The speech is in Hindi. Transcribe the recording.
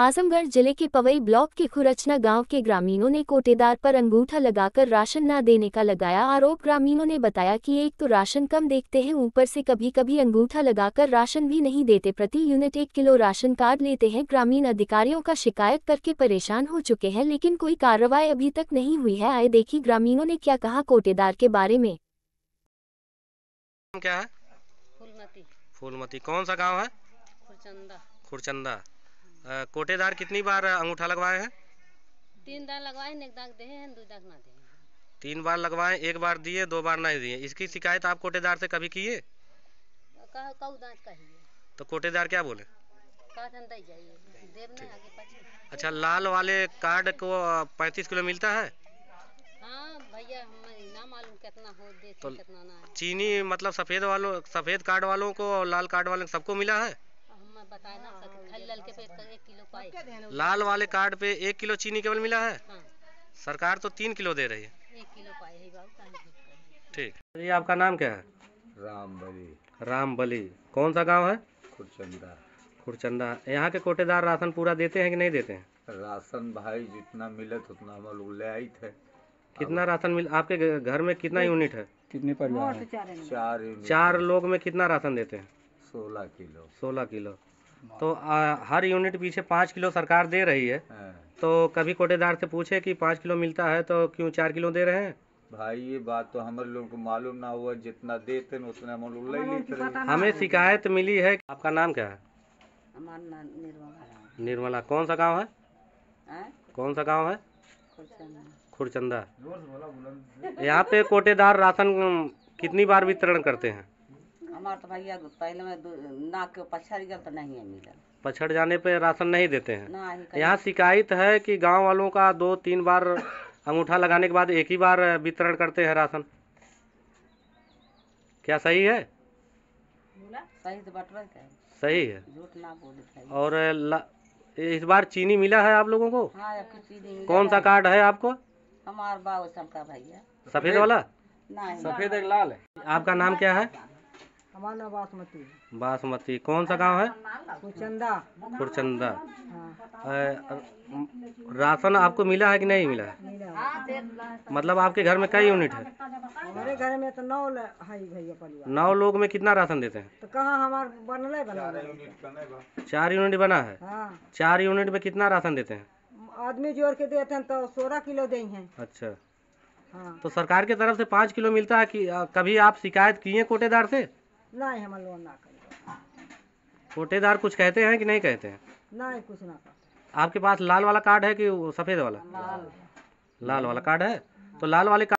आजमगढ़ जिले के पवई ब्लॉक के खुरचना गांव के ग्रामीणों ने कोटेदार पर अंगूठा लगाकर राशन न देने का लगाया आरोप ग्रामीणों ने बताया कि एक तो राशन कम देखते हैं ऊपर से कभी कभी अंगूठा लगाकर राशन भी नहीं देते प्रति यूनिट एक किलो राशन कार्ड लेते हैं ग्रामीण अधिकारियों का शिकायत करके परेशान हो चुके हैं लेकिन कोई कार्रवाई अभी तक नहीं हुई है आए देखी ग्रामीणों ने क्या कहा कोटेदार के बारे में क्या है फूलमती फूलमती कौन सा गाँव है खुरचंदा खुरचंदा कोटेदार कितनी बार अंगूठा लगवाए हैं तीन दाग लगवाए एक दाग दे हैं दो दाग ना दे तीन बार लगवाए एक बार दिए दो बार नहीं दिए इसकी शिकायत आप कोटेदार से कभी किए तो कोटेदार क्या बोले अच्छा लाल वाले कार्ड को पैंतीस किलो मिलता है हाँ, भैया ना मालूम कितना हो तो कितना ना चीनी मतलब सफेद वालों सफेद कार्ड वालों को और लाल कार्ड वालों सबको मिला है हाँ, हाँ, हाँ, लाल वाले कार्ड पे एक किलो चीनी केवल मिला है सरकार तो तीन किलो दे रही है है ठीक ये आपका नाम क्या है राम बली राम बली कौन सा गाँव है खुरचंदा खुरचंदा यहाँ के कोटेदार राशन पूरा देते हैं कि नहीं देते हैं राशन भाई जितना मिले उतना हम लोग ले आई थे कितना राशन मिल आपके घर में कितना यूनिट है कितने परिवार चार चार लोग में कितना राशन देते हैं सोलह किलो सोलह किलो तो आ, हर यूनिट पीछे पाँच किलो सरकार दे रही है हाँ। तो कभी कोटेदार से पूछे कि पाँच किलो मिलता है तो क्यों चार किलो दे रहे हैं भाई ये बात तो हमारे लोगों को मालूम ना हुआ जितना देते हैं उतना हम लोग ले हमें शिकायत मिली है आपका नाम क्या है निर्मला कौन सा गाँव है हाँ? कौन सा गाँव है खुरचंदा यहाँ पे कोटेदार राशन कितनी बार वितरण करते हैं हमारे तो भैया पहले में ना के पछड़ गया तो नहीं है मिलल पछड़ जाने पे राशन नहीं देते हैं यहाँ शिकायत है कि गांव वालों का दो तीन बार अंगूठा लगाने के बाद एक ही बार वितरण करते हैं राशन क्या सही है सही तो सही है ना और इस बार चीनी मिला है आप लोगों को हाँ, कौन सा कार्ड है आपको हमारे बाबू का भैया सफेद वाला सफेद एक लाल है आपका नाम क्या है बासमती बासमती कौन सा गांव है कुचंदा कुचंदा हाँ। राशन आपको मिला है कि नहीं मिला है मतलब आपके घर में कई यूनिट है मेरे घर में तो नौ है भैया नौ लोग में कितना राशन देते हैं तो कहाँ हमारे बनले बना चार यूनिट बना है हाँ। चार यूनिट में कितना राशन देते हैं आदमी जोड़ के देते हैं तो सोलह किलो दे हैं अच्छा हाँ। तो सरकार की तरफ से पाँच किलो मिलता है कि कभी आप शिकायत किए कोटेदार से नहीं हम लोन ना करेंगे कोटेदार कुछ कहते हैं कि नहीं कहते हैं नहीं कुछ ना कहते आपके पास लाल वाला कार्ड है कि वो सफेद वाला लाल लाल वाला कार्ड है तो लाल वाले